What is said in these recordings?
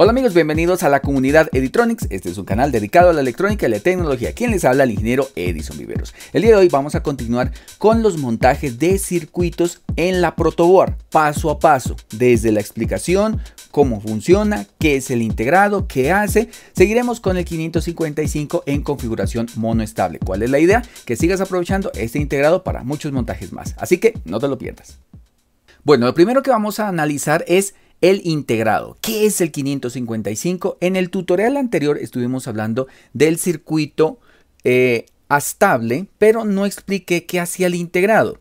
Hola amigos, bienvenidos a la comunidad Editronics. Este es un canal dedicado a la electrónica y la tecnología. Quien les habla, el ingeniero Edison Viveros. El día de hoy vamos a continuar con los montajes de circuitos en la protoboard, paso a paso, desde la explicación, cómo funciona, qué es el integrado, qué hace. Seguiremos con el 555 en configuración monoestable. ¿Cuál es la idea? Que sigas aprovechando este integrado para muchos montajes más. Así que no te lo pierdas. Bueno, lo primero que vamos a analizar es el integrado. ¿Qué es el 555? En el tutorial anterior estuvimos hablando del circuito eh, estable, pero no expliqué qué hacía el integrado.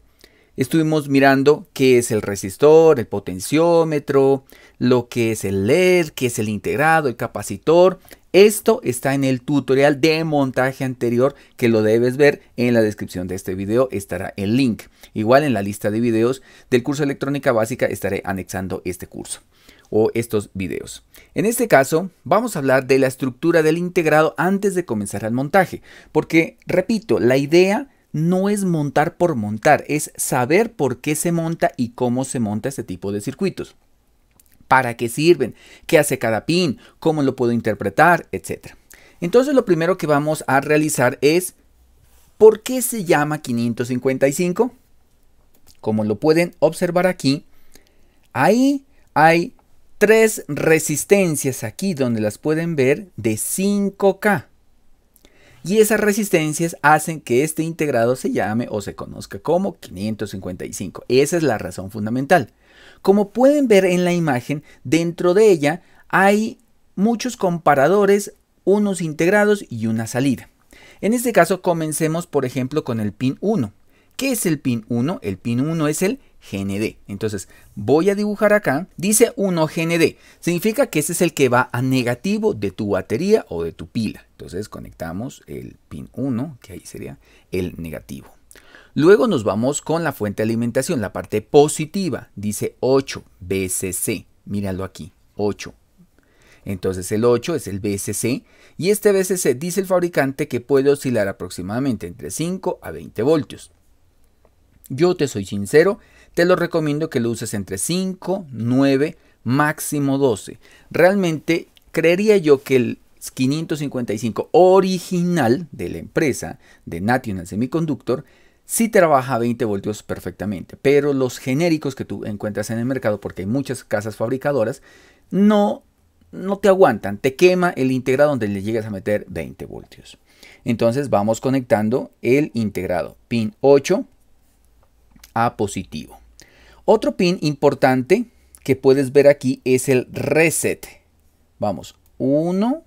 Estuvimos mirando qué es el resistor, el potenciómetro, lo que es el LED, qué es el integrado, el capacitor. Esto está en el tutorial de montaje anterior que lo debes ver en la descripción de este video estará el link. Igual en la lista de videos del curso electrónica básica estaré anexando este curso o estos videos. En este caso vamos a hablar de la estructura del integrado antes de comenzar al montaje, porque repito, la idea no es montar por montar, es saber por qué se monta y cómo se monta este tipo de circuitos. ¿Para qué sirven? ¿Qué hace cada pin? ¿Cómo lo puedo interpretar? Etcétera. Entonces lo primero que vamos a realizar es ¿por qué se llama 555? como lo pueden observar aquí, ahí hay tres resistencias aquí donde las pueden ver de 5K. Y esas resistencias hacen que este integrado se llame o se conozca como 555. Esa es la razón fundamental. Como pueden ver en la imagen, dentro de ella hay muchos comparadores, unos integrados y una salida. En este caso comencemos por ejemplo con el pin 1. ¿Qué es el pin 1? El pin 1 es el GND. Entonces voy a dibujar acá, dice 1 GND. Significa que ese es el que va a negativo de tu batería o de tu pila. Entonces conectamos el pin 1, que ahí sería el negativo. Luego nos vamos con la fuente de alimentación, la parte positiva. Dice 8 BCC. Míralo aquí, 8 entonces el 8 es el BCC y este BCC dice el fabricante que puede oscilar aproximadamente entre 5 a 20 voltios. Yo te soy sincero, te lo recomiendo que lo uses entre 5, 9, máximo 12. Realmente creería yo que el 555 original de la empresa de National Semiconductor sí trabaja a 20 voltios perfectamente, pero los genéricos que tú encuentras en el mercado, porque hay muchas casas fabricadoras, no, no te aguantan, te quema el integrado donde le llegas a meter 20 voltios. Entonces vamos conectando el integrado, pin 8, positivo. Otro pin importante que puedes ver aquí es el reset. Vamos, 1,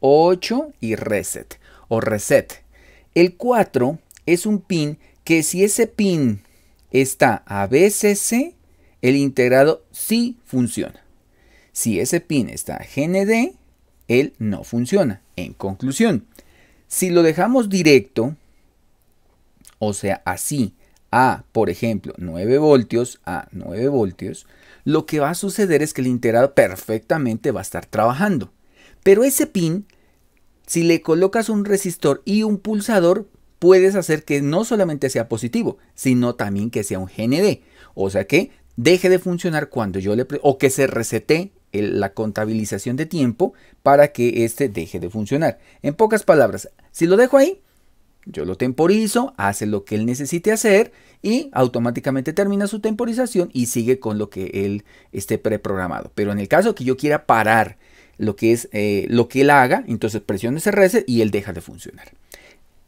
8 y reset o reset. El 4 es un pin que si ese pin está a BCC, el integrado sí funciona. Si ese pin está a GND, él no funciona. En conclusión, si lo dejamos directo, o sea, así, a, por ejemplo, 9 voltios a 9 voltios, lo que va a suceder es que el integrado perfectamente va a estar trabajando. Pero ese pin, si le colocas un resistor y un pulsador, puedes hacer que no solamente sea positivo, sino también que sea un GND. O sea que deje de funcionar cuando yo le... o que se resete la contabilización de tiempo para que este deje de funcionar. En pocas palabras, si lo dejo ahí, yo lo temporizo, hace lo que él necesite hacer y automáticamente termina su temporización y sigue con lo que él esté preprogramado. Pero en el caso que yo quiera parar lo que es eh, lo que él haga, entonces presione ese reset y él deja de funcionar.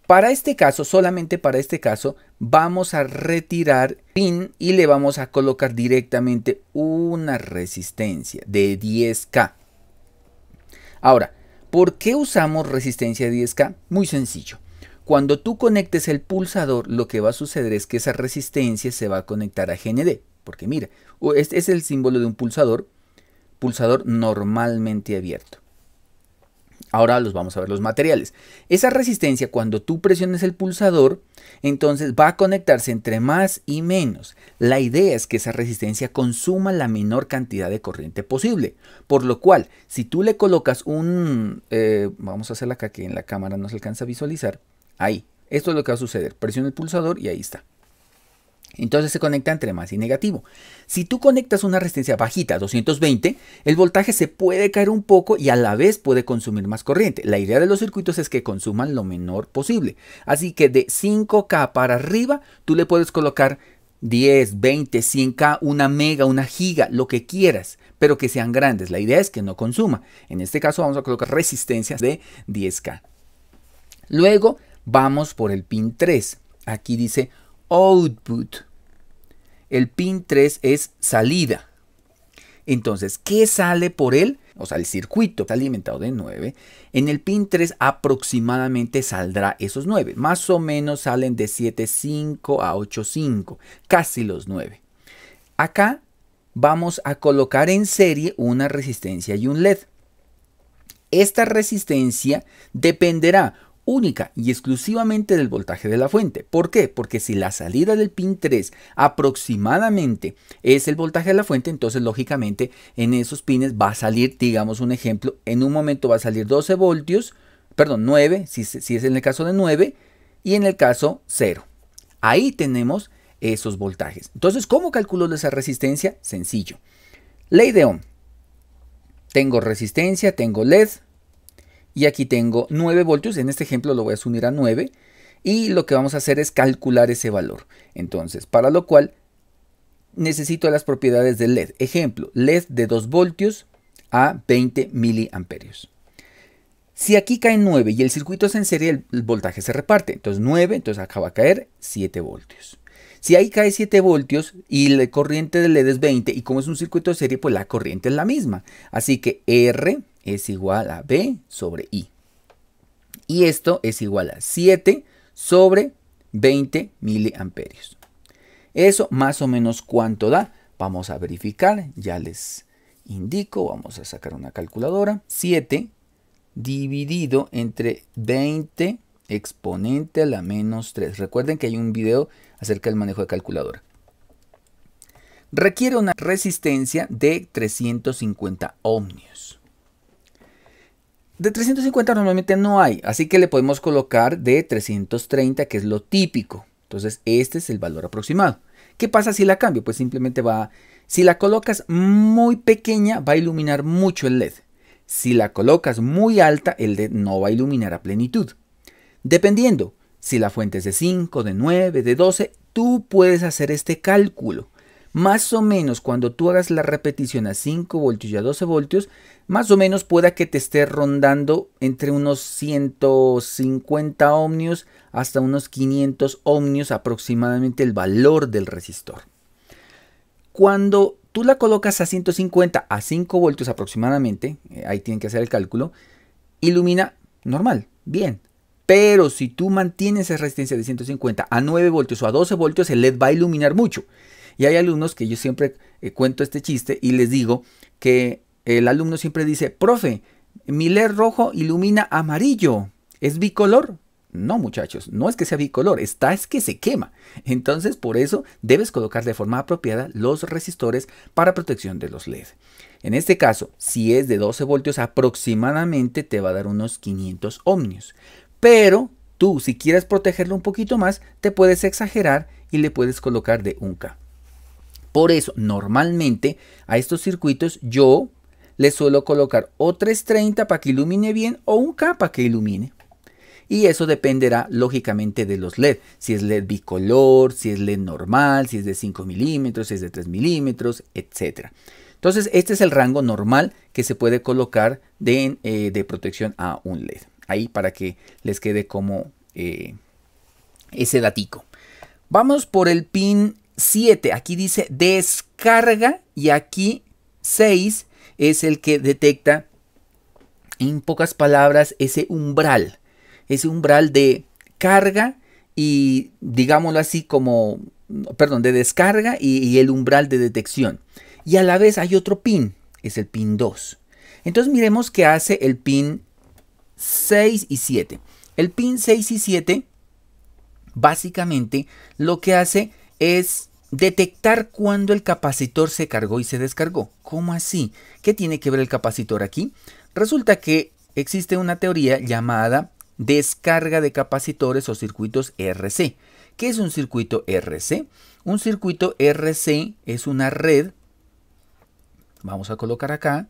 Para este caso, solamente para este caso, vamos a retirar pin y le vamos a colocar directamente una resistencia de 10K. Ahora, ¿por qué usamos resistencia de 10K? Muy sencillo. Cuando tú conectes el pulsador, lo que va a suceder es que esa resistencia se va a conectar a GND. Porque mira, este es el símbolo de un pulsador, pulsador normalmente abierto. Ahora los vamos a ver los materiales. Esa resistencia cuando tú presiones el pulsador, entonces va a conectarse entre más y menos. La idea es que esa resistencia consuma la menor cantidad de corriente posible. Por lo cual, si tú le colocas un... Eh, vamos a hacerla acá que en la cámara no se alcanza a visualizar. Ahí. Esto es lo que va a suceder. Presiona el pulsador y ahí está. Entonces se conecta entre más y negativo. Si tú conectas una resistencia bajita, 220, el voltaje se puede caer un poco y a la vez puede consumir más corriente. La idea de los circuitos es que consuman lo menor posible. Así que de 5K para arriba, tú le puedes colocar 10, 20, 100K, una mega, una giga, lo que quieras, pero que sean grandes. La idea es que no consuma. En este caso vamos a colocar resistencias de 10K. Luego Vamos por el pin 3. Aquí dice output. El pin 3 es salida. Entonces, ¿qué sale por él? O sea, el circuito está alimentado de 9. En el pin 3 aproximadamente saldrá esos 9. Más o menos salen de 7.5 a 8.5. Casi los 9. Acá vamos a colocar en serie una resistencia y un LED. Esta resistencia dependerá única y exclusivamente del voltaje de la fuente. ¿Por qué? Porque si la salida del pin 3 aproximadamente es el voltaje de la fuente, entonces lógicamente en esos pines va a salir, digamos un ejemplo, en un momento va a salir 12 voltios, perdón, 9, si, si es en el caso de 9, y en el caso 0. Ahí tenemos esos voltajes. Entonces, ¿cómo calculo esa resistencia? Sencillo. Ley de Ohm. Tengo resistencia, tengo LED, y aquí tengo 9 voltios, en este ejemplo lo voy a asumir a 9 y lo que vamos a hacer es calcular ese valor. Entonces, para lo cual necesito las propiedades del LED. Ejemplo, LED de 2 voltios a 20 miliamperios. Si aquí cae 9 y el circuito es en serie, el voltaje se reparte. Entonces 9, entonces acá va a caer 7 voltios. Si ahí cae 7 voltios y la corriente del LED es 20 y como es un circuito de serie, pues la corriente es la misma. Así que R es igual a B sobre I. Y esto es igual a 7 sobre 20 miliamperios. Eso más o menos cuánto da. Vamos a verificar, ya les indico, vamos a sacar una calculadora. 7 dividido entre 20 exponente a la menos 3. Recuerden que hay un video acerca del manejo de calculadora. Requiere una resistencia de 350 ohmios. De 350 normalmente no hay, así que le podemos colocar de 330, que es lo típico. Entonces este es el valor aproximado. ¿Qué pasa si la cambio? Pues simplemente va, si la colocas muy pequeña va a iluminar mucho el LED. Si la colocas muy alta, el LED no va a iluminar a plenitud. Dependiendo, si la fuente es de 5, de 9, de 12, tú puedes hacer este cálculo más o menos cuando tú hagas la repetición a 5 voltios y a 12 voltios, más o menos pueda que te esté rondando entre unos 150 ohmios hasta unos 500 ohmios aproximadamente el valor del resistor. Cuando tú la colocas a 150 a 5 voltios aproximadamente, eh, ahí tienen que hacer el cálculo, ilumina normal, bien, pero si tú mantienes esa resistencia de 150 a 9 voltios o a 12 voltios, el LED va a iluminar mucho. Y hay alumnos que yo siempre eh, cuento este chiste y les digo que el alumno siempre dice, profe, mi LED rojo ilumina amarillo, ¿es bicolor? No, muchachos, no es que sea bicolor, está es que se quema. Entonces, por eso debes colocar de forma apropiada los resistores para protección de los LED. En este caso, si es de 12 voltios, aproximadamente te va a dar unos 500 ohmios. Pero tú, si quieres protegerlo un poquito más, te puedes exagerar y le puedes colocar de 1K. Por eso, normalmente a estos circuitos yo le suelo colocar o 330 para que ilumine bien o un K para que ilumine. Y eso dependerá lógicamente de los LED. Si es LED bicolor, si es LED normal, si es de 5 milímetros, si es de 3 milímetros, etc. Entonces este es el rango normal que se puede colocar de, eh, protección a un LED. Ahí para que les quede como eh, ese datico. Vamos por el pin 7, aquí dice descarga y aquí 6 es el que detecta en pocas palabras ese umbral, ese umbral de carga y digámoslo así como, perdón, de descarga y, el umbral de detección. Y a la vez hay otro pin, es el pin 2. Entonces miremos qué hace el pin 6 y 7. El pin 6 y 7 básicamente lo que hace es detectar cuando el capacitor se cargó y se descargó. ¿Cómo así? ¿Qué tiene que ver el capacitor aquí? Resulta que existe una teoría llamada descarga de capacitores o circuitos RC. ¿Qué es un circuito RC? Un circuito RC es una red. Vamos a colocar acá.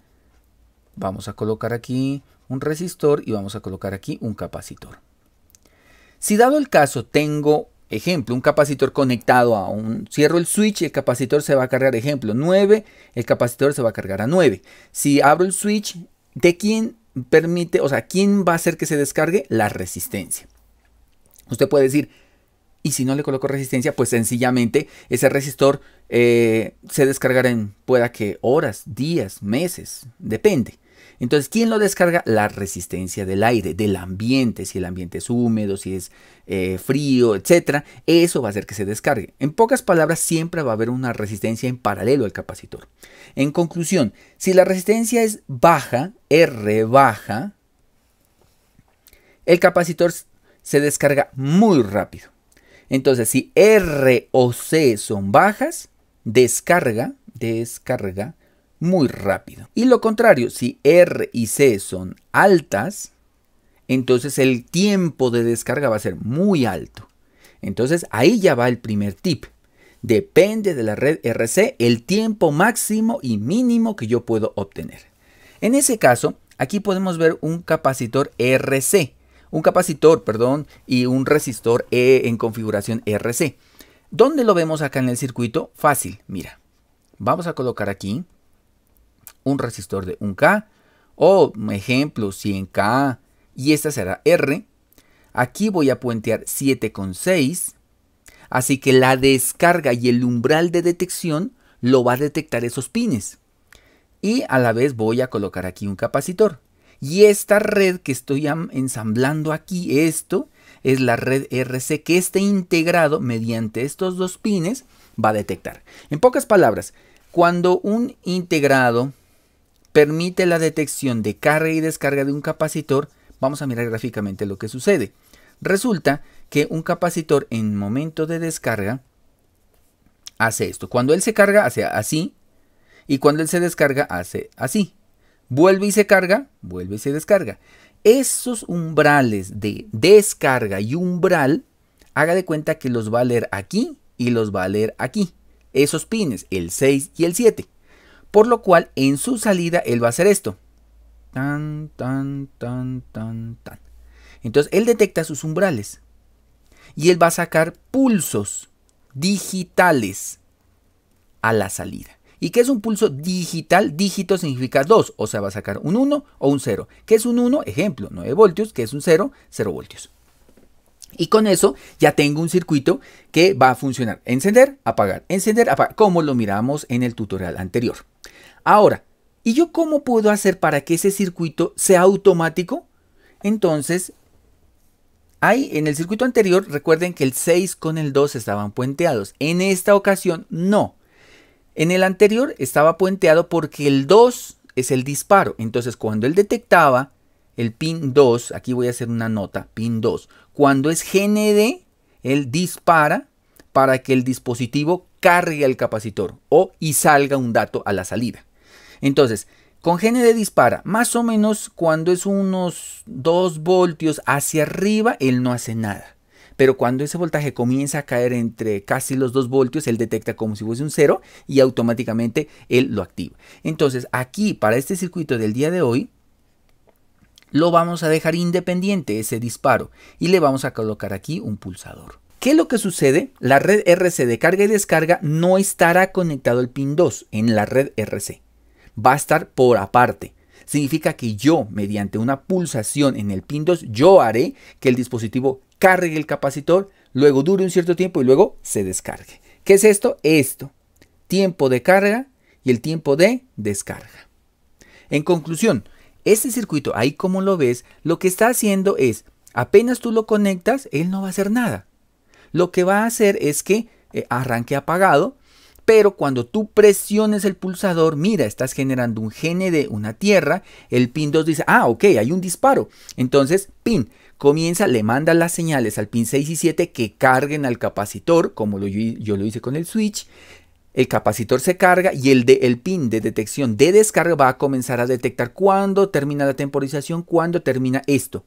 Vamos a colocar aquí un resistor y vamos a colocar aquí un capacitor. Si dado el caso tengo Ejemplo, un capacitor conectado a un... Cierro el switch y el capacitor se va a cargar, ejemplo, 9. El capacitor se va a cargar a 9. Si abro el switch, ¿de quién permite, o sea, quién va a hacer que se descargue? La resistencia. Usted puede decir, y si no le coloco resistencia, pues sencillamente ese resistor eh, se descargará en, pueda que horas, días, meses, depende. Entonces, ¿quién lo descarga? La resistencia del aire, del ambiente, si el ambiente es húmedo, si es eh, frío, etc. Eso va a hacer que se descargue. En pocas palabras, siempre va a haber una resistencia en paralelo al capacitor. En conclusión, si la resistencia es baja, R baja, el capacitor se descarga muy rápido. Entonces, si R o C son bajas, descarga, descarga muy rápido. Y lo contrario, si R y C son altas, entonces el tiempo de descarga va a ser muy alto. Entonces ahí ya va el primer tip. Depende de la red RC el tiempo máximo y mínimo que yo puedo obtener. En ese caso, aquí podemos ver un capacitor RC, un capacitor, perdón, y un resistor E en configuración RC. ¿Dónde lo vemos acá en el circuito? Fácil, mira. Vamos a colocar aquí un resistor de 1K o, ejemplo, 100K y esta será R. Aquí voy a puentear 7,6. Así que la descarga y el umbral de detección lo va a detectar esos pines. Y a la vez voy a colocar aquí un capacitor. Y esta red que estoy ensamblando aquí, esto, es la red RC que este integrado mediante estos dos pines va a detectar. En pocas palabras, cuando un integrado permite la detección de carga y descarga de un capacitor, vamos a mirar gráficamente lo que sucede. Resulta que un capacitor en momento de descarga hace esto. Cuando él se carga hace así y cuando él se descarga hace así. Vuelve y se carga, vuelve y se descarga. Esos umbrales de descarga y umbral, haga de cuenta que los va a leer aquí y los va a leer aquí. Esos pines, el 6 y el 7. Por lo cual, en su salida, él va a hacer esto. Tan, tan, tan, tan, tan. Entonces, él detecta sus umbrales. Y él va a sacar pulsos digitales a la salida. ¿Y qué es un pulso digital? Dígito significa dos. o sea, va a sacar un 1 o un 0. ¿Qué es un 1? Ejemplo, 9 voltios, que es un 0, 0 voltios. Y con eso ya tengo un circuito que va a funcionar. Encender, apagar, encender, apagar, como lo miramos en el tutorial anterior. Ahora, ¿y yo cómo puedo hacer para que ese circuito sea automático? Entonces, ahí en el circuito anterior, recuerden que el 6 con el 2 estaban puenteados. En esta ocasión, no. En el anterior estaba puenteado porque el 2 es el disparo. Entonces, cuando él detectaba el pin 2, aquí voy a hacer una nota, pin 2. Cuando es GND, él dispara para que el dispositivo cargue el capacitor o y salga un dato a la salida. Entonces, con de dispara más o menos cuando es unos 2 voltios hacia arriba, él no hace nada. Pero cuando ese voltaje comienza a caer entre casi los 2 voltios, él detecta como si fuese un cero y automáticamente él lo activa. Entonces, aquí para este circuito del día de hoy, lo vamos a dejar independiente ese disparo y le vamos a colocar aquí un pulsador. ¿Qué es lo que sucede? La red RC de carga y descarga no estará conectado al pin 2 en la red RC va a estar por aparte. Significa que yo, mediante una pulsación en el pin 2, yo haré que el dispositivo cargue el capacitor, luego dure un cierto tiempo y luego se descargue. ¿Qué es esto? Esto. Tiempo de carga y el tiempo de descarga. En conclusión, este circuito, ahí como lo ves, lo que está haciendo es, apenas tú lo conectas, él no va a hacer nada. Lo que va a hacer es que eh, arranque apagado, pero cuando tú presiones el pulsador, mira, estás generando un de una tierra, el pin 2 dice, ah, ok, hay un disparo. Entonces, pin, comienza, le manda las señales al pin 6 y 7 que carguen al capacitor, como yo, lo hice con el switch, el capacitor se carga y el, de, el, pin de detección de descarga va a comenzar a detectar cuándo termina la temporización, cuándo termina esto.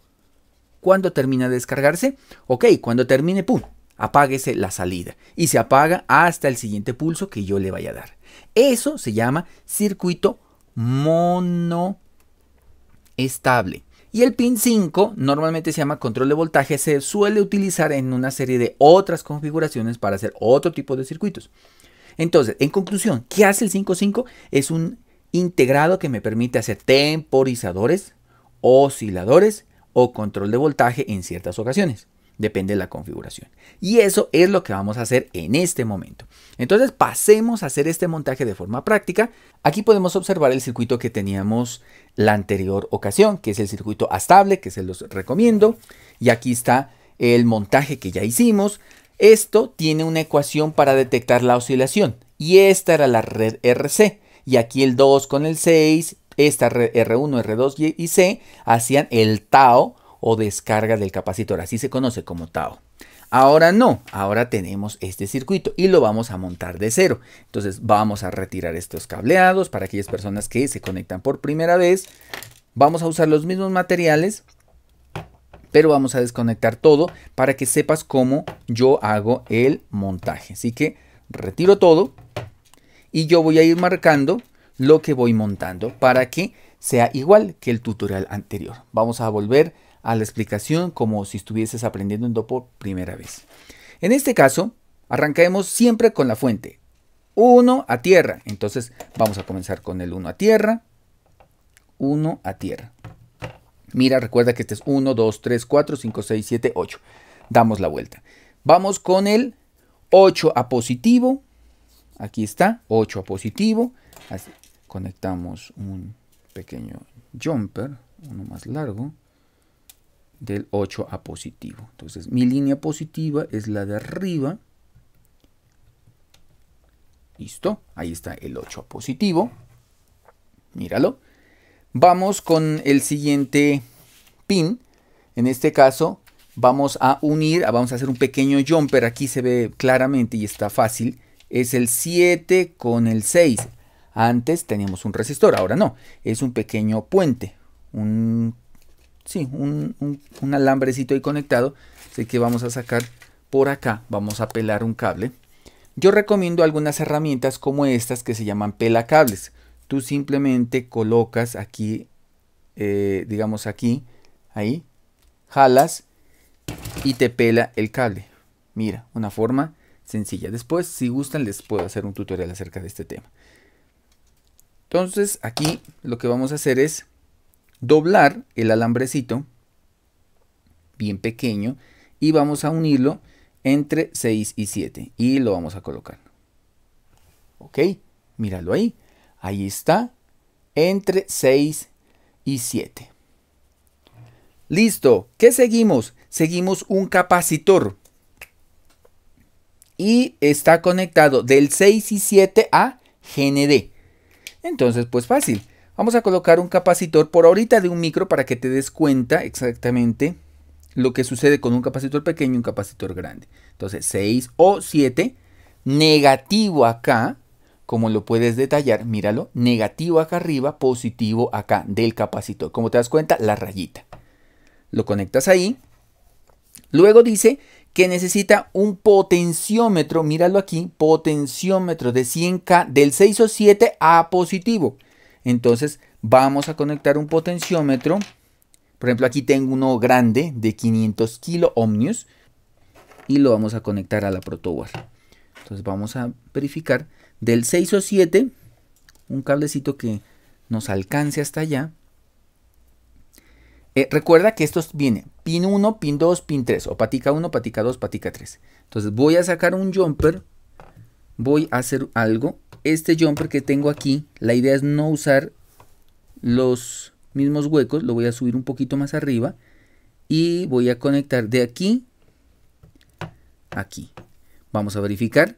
¿Cuándo termina de descargarse? Ok, cuando termine, ¡pum! apáguese la salida y se apaga hasta el siguiente pulso que yo le vaya a dar. Eso se llama circuito monoestable. Y el pin 5 normalmente se llama control de voltaje, se suele utilizar en una serie de otras configuraciones para hacer otro tipo de circuitos. Entonces, en conclusión, ¿qué hace el 5.5? Es un integrado que me permite hacer temporizadores, osciladores o control de voltaje en ciertas ocasiones depende de la configuración. Y eso es lo que vamos a hacer en este momento. Entonces pasemos a hacer este montaje de forma práctica. Aquí podemos observar el circuito que teníamos la anterior ocasión, que es el circuito estable, que se los recomiendo. Y aquí está el montaje que ya hicimos. Esto tiene una ecuación para detectar la oscilación. Y esta era la red RC. Y aquí el 2 con el 6, esta red R1, R2 y C hacían el tau o descarga del capacitor, así se conoce como TAO. Ahora no, ahora tenemos este circuito y lo vamos a montar de cero. Entonces vamos a retirar estos cableados para aquellas personas que se conectan por primera vez. Vamos a usar los mismos materiales, pero vamos a desconectar todo para que sepas cómo yo hago el montaje. Así que retiro todo y yo voy a ir marcando lo que voy montando para que sea igual que el tutorial anterior. Vamos a volver a la explicación como si estuvieses aprendiendo por primera vez. En este caso, arrancaremos siempre con la fuente. 1 a tierra. Entonces vamos a comenzar con el 1 a tierra. 1 a tierra. Mira, recuerda que este es 1, 2, 3, 4, 5, 6, 7, 8. Damos la vuelta. Vamos con el 8 a positivo. Aquí está, 8 a positivo. Así. Conectamos un pequeño jumper, uno más largo del 8 a positivo. Entonces mi línea positiva es la de arriba. Listo, ahí está el 8 a positivo. Míralo. Vamos con el siguiente pin. En este caso vamos a unir, ah, vamos a hacer un pequeño jumper. Aquí se ve claramente y está fácil. Es el 7 con el 6. Antes teníamos un resistor, ahora no. Es un pequeño puente, un sí, un, alambrecito ahí conectado. Así que vamos a sacar por acá, vamos a pelar un cable. Yo recomiendo algunas herramientas como estas que se llaman pelacables. Tú simplemente colocas aquí, eh, digamos aquí, ahí, jalas y te pela el cable. Mira, una forma sencilla. Después, si gustan, les puedo hacer un tutorial acerca de este tema. Entonces, aquí lo que vamos a hacer es doblar el alambrecito bien pequeño y vamos a unirlo entre 6 y 7 y lo vamos a colocar. Ok, míralo ahí. Ahí está, entre 6 y 7. Listo, ¿qué seguimos? Seguimos un capacitor. Y está conectado del 6 y 7 a GND. Entonces, pues fácil Vamos a colocar un capacitor por ahorita de un micro para que te des cuenta exactamente lo que sucede con un capacitor pequeño y un capacitor grande. Entonces 6 o 7, negativo acá, como lo puedes detallar, míralo, negativo acá arriba, positivo acá del capacitor. Como te das cuenta, la rayita. Lo conectas ahí. Luego dice que necesita un potenciómetro, míralo aquí, potenciómetro de 100K del 6 o 7 a positivo. Entonces vamos a conectar un potenciómetro. Por ejemplo, aquí tengo uno grande de 500 kilo ohmios y lo vamos a conectar a la protoboard. Entonces vamos a verificar del 6 o 7, un cablecito que nos alcance hasta allá. Eh, recuerda que esto viene pin 1, pin 2, pin 3, o patica 1, patica 2, patica 3. Entonces voy a sacar un jumper, voy a hacer algo este jumper que tengo aquí, la idea es no usar los mismos huecos, lo voy a subir un poquito más arriba y voy a conectar de aquí a aquí. Vamos a verificar,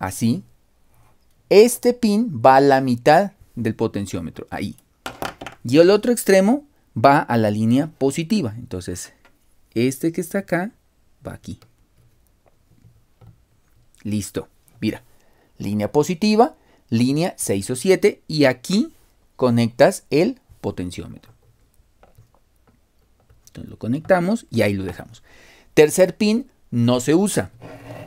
así. Este pin va a la mitad del potenciómetro, ahí. Y el otro extremo va a la línea positiva, entonces este que está acá va aquí. Listo, mira línea positiva, línea 6 o 7 y aquí conectas el potenciómetro. Entonces lo conectamos y ahí lo dejamos. Tercer pin no se usa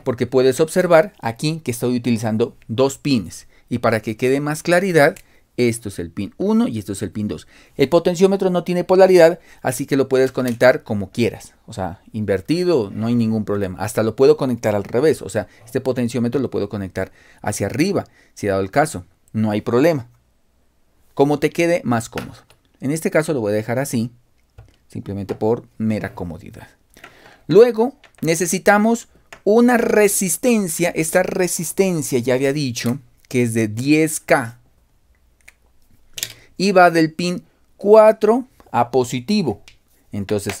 porque puedes observar aquí que estoy utilizando dos pines y para que quede más claridad esto es el pin 1 y esto es el pin 2. El potenciómetro no tiene polaridad, así que lo puedes conectar como quieras. O sea, invertido, no hay ningún problema. Hasta lo puedo conectar al revés. O sea, este potenciómetro lo puedo conectar hacia arriba, si dado el caso. No hay problema. Como te quede más cómodo. En este caso lo voy a dejar así, simplemente por mera comodidad. Luego necesitamos una resistencia. Esta resistencia ya había dicho que es de 10K y va del pin 4 a positivo. Entonces,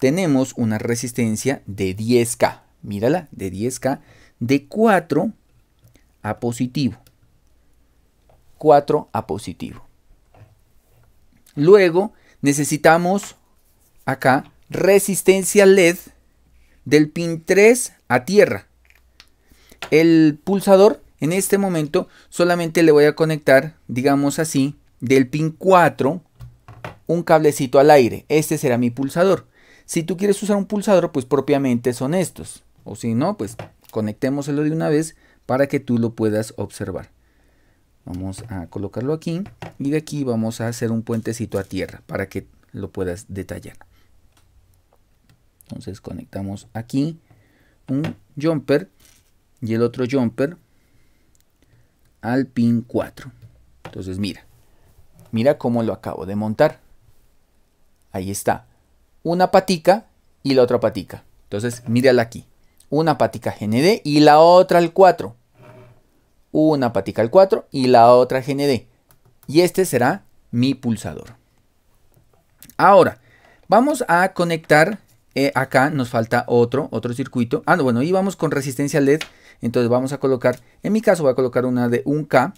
tenemos una resistencia de 10K. Mírala, de 10K, de 4 a positivo. 4 a positivo. Luego necesitamos acá resistencia LED del pin 3 a tierra. El pulsador en este momento solamente le voy a conectar, digamos así, del pin 4 un cablecito al aire. Este será mi pulsador. Si tú quieres usar un pulsador, pues propiamente son estos. O si no, pues conectémoselo de una vez para que tú lo puedas observar. Vamos a colocarlo aquí y de aquí vamos a hacer un puentecito a tierra para que lo puedas detallar. Entonces conectamos aquí un jumper y el otro jumper al pin 4. Entonces mira, Mira cómo lo acabo de montar. Ahí está. Una patica y la otra patica. Entonces, mírala aquí. Una patica GND e y la otra al 4. Una patica al 4 y la otra GND. E y este será mi pulsador. Ahora, vamos a conectar eh, acá nos falta otro, otro circuito. Ah, no, bueno, y vamos con resistencia LED. Entonces vamos a colocar, en mi caso voy a colocar una de 1K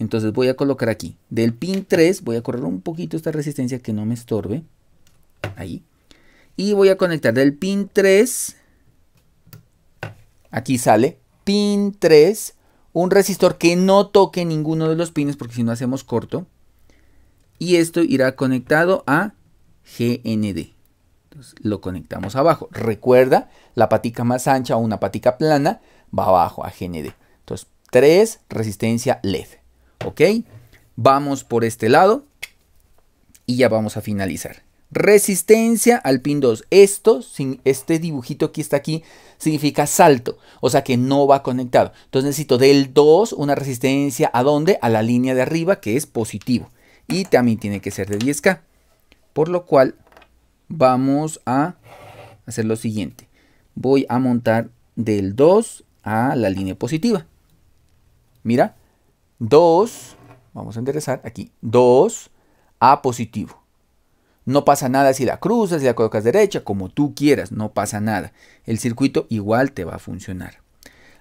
entonces voy a colocar aquí, del pin 3, voy a correr un poquito esta resistencia que no me estorbe. Ahí. Y voy a conectar del pin 3, aquí sale, pin 3, un resistor que no toque ninguno de los pines porque si no hacemos corto. Y esto irá conectado a GND. Entonces lo conectamos abajo. Recuerda, la patica más ancha o una patica plana va abajo a GND. Entonces 3, resistencia LED. ¿Ok? Vamos por este lado y ya vamos a finalizar. Resistencia al pin 2. Esto, sin este dibujito que está aquí, significa salto, o sea que no va conectado. Entonces necesito del 2 una resistencia a dónde? A la línea de arriba que es positivo. Y también tiene que ser de 10K. Por lo cual vamos a hacer lo siguiente. Voy a montar del 2 a la línea positiva. Mira, 2, vamos a enderezar aquí, 2 a positivo. No pasa nada si la cruzas, si la colocas derecha, como tú quieras, no pasa nada. El circuito igual te va a funcionar.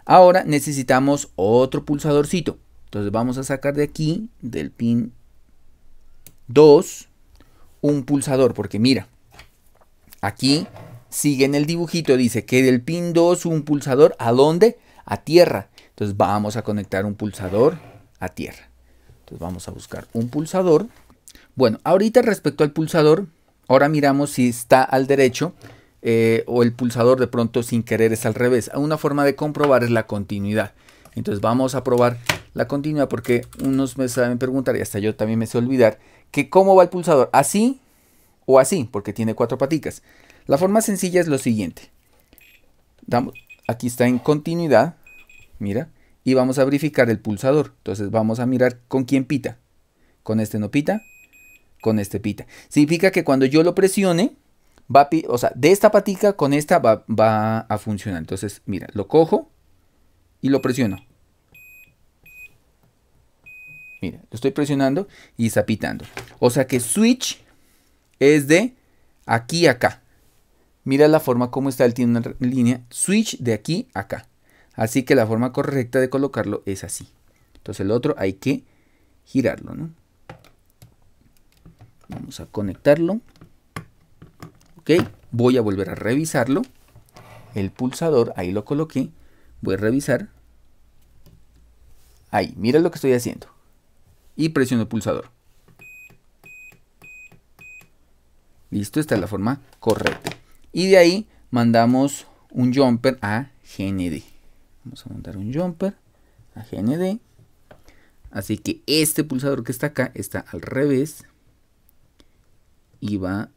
Ahora necesitamos otro pulsadorcito. Entonces vamos a sacar de aquí, del pin 2, un pulsador. Porque mira, aquí sigue en el dibujito, dice que del pin 2 un pulsador, ¿a dónde? A tierra. Entonces vamos a conectar un pulsador a tierra. Entonces vamos a buscar un pulsador. Bueno, ahorita respecto al pulsador, ahora miramos si está al derecho eh, o el pulsador de pronto sin querer es al revés. Una forma de comprobar es la continuidad. Entonces vamos a probar la continuidad porque unos me saben preguntar y hasta yo también me sé olvidar que cómo va el pulsador, así o así, porque tiene cuatro paticas. La forma sencilla es lo siguiente. aquí está en continuidad, mira, y vamos a verificar el pulsador. Entonces vamos a mirar con quién pita. Con este no pita, con este pita. Significa que cuando yo lo presione, va a, o sea, de esta patica con esta va, a funcionar. Entonces, mira, lo cojo y lo presiono. Mira, lo estoy presionando y está pitando. O sea que switch es de aquí a acá. Mira la forma como está, él tiene una línea switch de aquí a acá. Así que la forma correcta de colocarlo es así. Entonces el otro hay que girarlo, Vamos a conectarlo. Ok, voy a volver a revisarlo. El pulsador, ahí lo coloqué. Voy a revisar. Ahí, mira lo que estoy haciendo. Y presiono el pulsador. Listo, esta es la forma correcta. Y de ahí mandamos un jumper a GND. Vamos a montar un jumper a GND. Así que este pulsador que está acá está al revés y va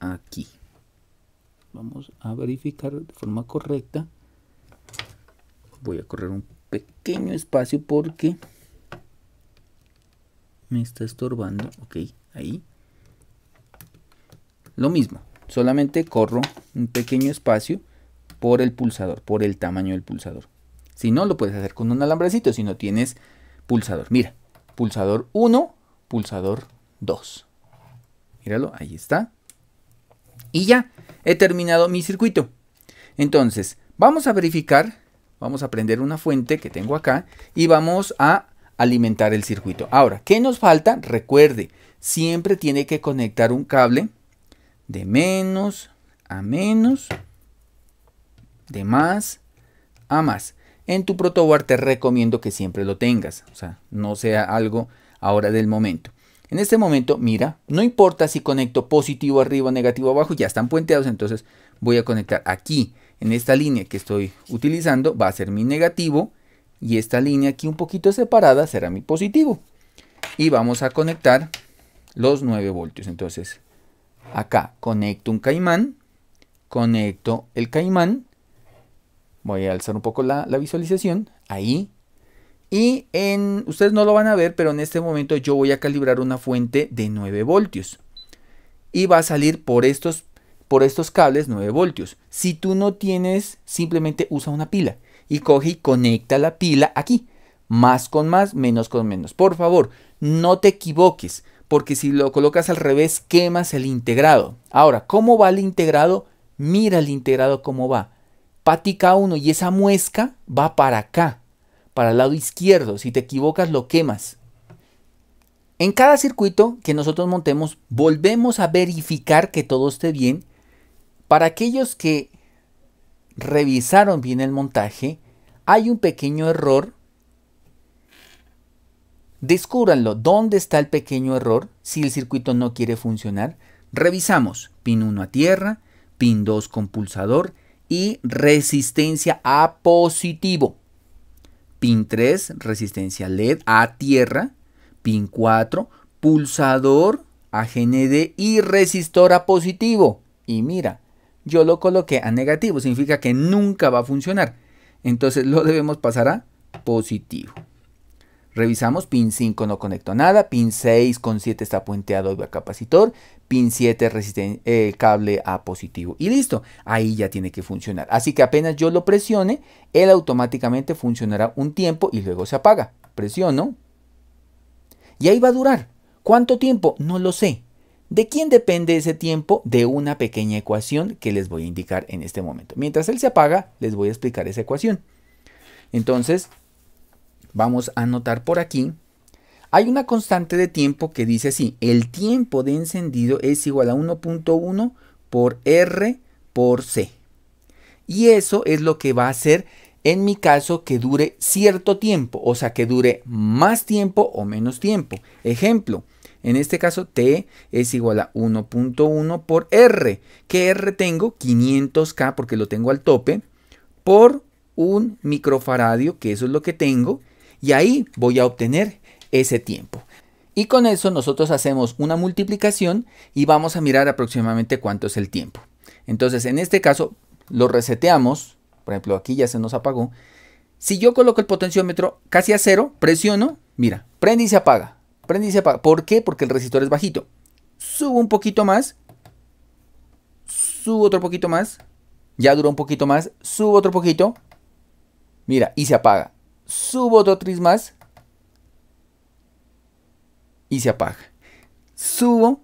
aquí. Vamos a verificar de forma correcta. Voy a correr un pequeño espacio porque me está estorbando. Ok, ahí. Lo mismo, solamente corro un pequeño espacio por el pulsador, por el tamaño del pulsador. Si no, lo puedes hacer con un alambrecito si no tienes pulsador. Mira, pulsador 1, pulsador 2. Míralo, ahí está. Y ya, he terminado mi circuito. Entonces, vamos a verificar, vamos a prender una fuente que tengo acá y vamos a alimentar el circuito. Ahora, ¿qué nos falta? Recuerde, siempre tiene que conectar un cable de menos a menos, de más a más en tu protoboard te recomiendo que siempre lo tengas, o sea, no sea algo ahora del momento. En este momento, mira, no importa si conecto positivo arriba o negativo abajo, ya están puenteados, entonces voy a conectar aquí, en esta línea que estoy utilizando, va a ser mi negativo, y esta línea aquí un poquito separada será mi positivo. Y vamos a conectar los 9 voltios. Entonces, acá conecto un caimán, conecto el caimán, Voy a alzar un poco la, visualización. Ahí. Y en, ustedes no lo van a ver, pero en este momento yo voy a calibrar una fuente de 9 voltios. Y va a salir por estos, por estos cables 9 voltios. Si tú no tienes, simplemente usa una pila. Y coge y conecta la pila aquí. Más con más, menos con menos. Por favor, no te equivoques. Porque si lo colocas al revés, quemas el integrado. Ahora, ¿cómo va el integrado? Mira el integrado cómo va patica 1 y esa muesca va para acá, para el lado izquierdo. Si te equivocas, lo quemas. En cada circuito que nosotros montemos, volvemos a verificar que todo esté bien. Para aquellos que revisaron bien el montaje, hay un pequeño error. Descúbranlo, ¿dónde está el pequeño error? Si el circuito no quiere funcionar, revisamos pin 1 a tierra, pin 2 con pulsador, y resistencia a positivo. Pin 3, resistencia LED a tierra. Pin 4, pulsador a GND y resistor a positivo. Y mira, yo lo coloqué a negativo, significa que nunca va a funcionar. Entonces lo debemos pasar a positivo. Revisamos, pin 5 no conecto nada, pin 6 con 7 está puenteado a capacitor, pin 7 eh, cable A positivo y listo, ahí ya tiene que funcionar. Así que apenas yo lo presione, él automáticamente funcionará un tiempo y luego se apaga. Presiono y ahí va a durar. ¿Cuánto tiempo? No lo sé. ¿De quién depende ese tiempo? De una pequeña ecuación que les voy a indicar en este momento. Mientras él se apaga, les voy a explicar esa ecuación. Entonces, Vamos a anotar por aquí. Hay una constante de tiempo que dice así, el tiempo de encendido es igual a 1.1 por R por C. Y eso es lo que va a hacer en mi caso que dure cierto tiempo, o sea, que dure más tiempo o menos tiempo. Ejemplo, en este caso T es igual a 1.1 por R. ¿Qué R tengo? 500K porque lo tengo al tope por un microfaradio, que eso es lo que tengo y ahí voy a obtener ese tiempo. Y con eso nosotros hacemos una multiplicación y vamos a mirar aproximadamente cuánto es el tiempo. Entonces en este caso lo reseteamos, por ejemplo aquí ya se nos apagó. Si yo coloco el potenciómetro casi a cero, presiono, mira, prende y se apaga, prende y se apaga. ¿Por qué? Porque el resistor es bajito. Subo un poquito más, subo otro poquito más, ya duró un poquito más, subo otro poquito, mira, y se apaga subo dos tris más y se apaga. Subo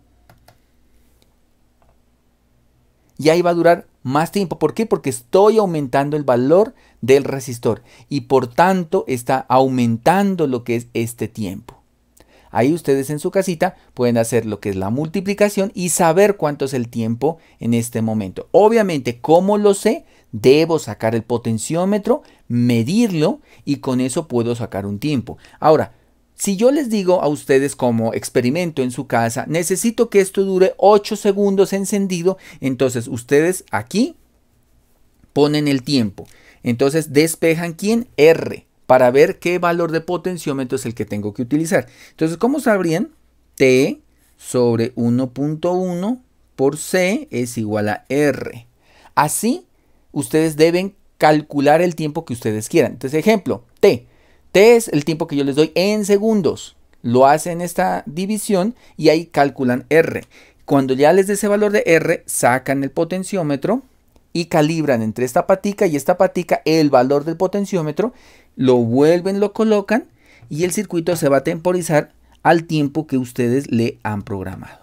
y ahí va a durar más tiempo. ¿Por qué? Porque estoy aumentando el valor del resistor y por tanto está aumentando lo que es este tiempo. Ahí ustedes en su casita pueden hacer lo que es la multiplicación y saber cuánto es el tiempo en este momento. Obviamente, ¿cómo lo sé? Debo sacar el potenciómetro, medirlo y con eso puedo sacar un tiempo. Ahora, si yo les digo a ustedes como experimento en su casa, necesito que esto dure 8 segundos encendido, entonces ustedes aquí ponen el tiempo. Entonces despejan quién? R para ver qué valor de potenciómetro es el que tengo que utilizar. Entonces, ¿cómo sabrían? T sobre 1.1 por C es igual a R. Así, ustedes deben calcular el tiempo que ustedes quieran. Entonces, ejemplo, T. T es el tiempo que yo les doy en segundos. Lo hacen esta división y ahí calculan R. Cuando ya les dé ese valor de R, sacan el potenciómetro y calibran entre esta patica y esta patica el valor del potenciómetro lo vuelven, lo colocan y el circuito se va a temporizar al tiempo que ustedes le han programado.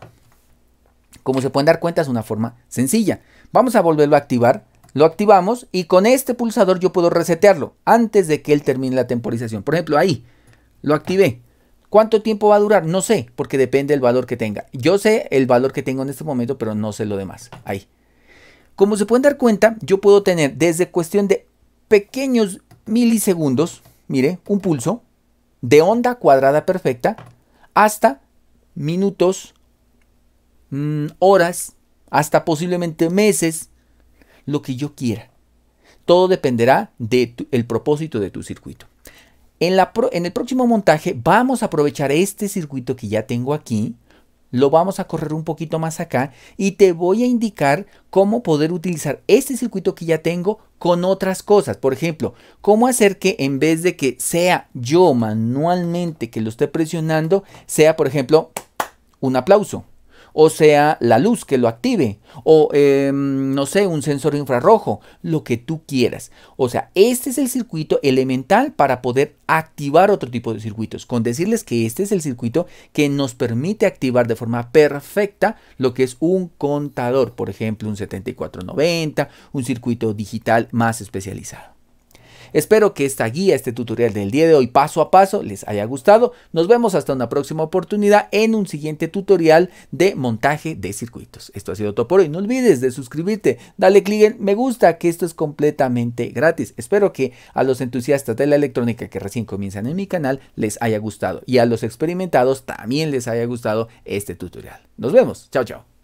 Como se pueden dar cuenta es una forma sencilla. Vamos a volverlo a activar. Lo activamos y con este pulsador yo puedo resetearlo antes de que él termine la temporización. Por ejemplo, ahí lo activé. ¿Cuánto tiempo va a durar? No sé, porque depende del valor que tenga. Yo sé el valor que tengo en este momento, pero no sé lo demás. Ahí. Como se pueden dar cuenta, yo puedo tener desde cuestión de pequeños milisegundos, mire, un pulso de onda cuadrada perfecta hasta minutos, mm, horas, hasta posiblemente meses, lo que yo quiera. Todo dependerá del propósito de tu circuito. En, la en el próximo montaje vamos a aprovechar este circuito que ya tengo aquí lo vamos a correr un poquito más acá y te voy a indicar cómo poder utilizar este circuito que ya tengo con otras cosas. Por ejemplo, cómo hacer que en vez de que sea yo manualmente que lo esté presionando, sea por ejemplo un aplauso o sea la luz que lo active, o em, no sé, un sensor infrarrojo, lo que tú quieras. O sea, este es el circuito elemental para poder activar otro tipo de circuitos, con decirles que este es el circuito que nos permite activar de forma perfecta lo que es un contador, por ejemplo, un 7490, un circuito digital más especializado. Espero que esta guía, este tutorial del día de hoy paso a paso les haya gustado. Nos vemos hasta una próxima oportunidad en un siguiente tutorial de montaje de circuitos. Esto ha sido todo por hoy. No olvides de suscribirte, dale clic en me gusta que esto es completamente gratis. Espero que a los entusiastas de la electrónica que recién comienzan en mi canal les haya gustado y a los experimentados también les haya gustado este tutorial. Nos vemos. Chao, chao.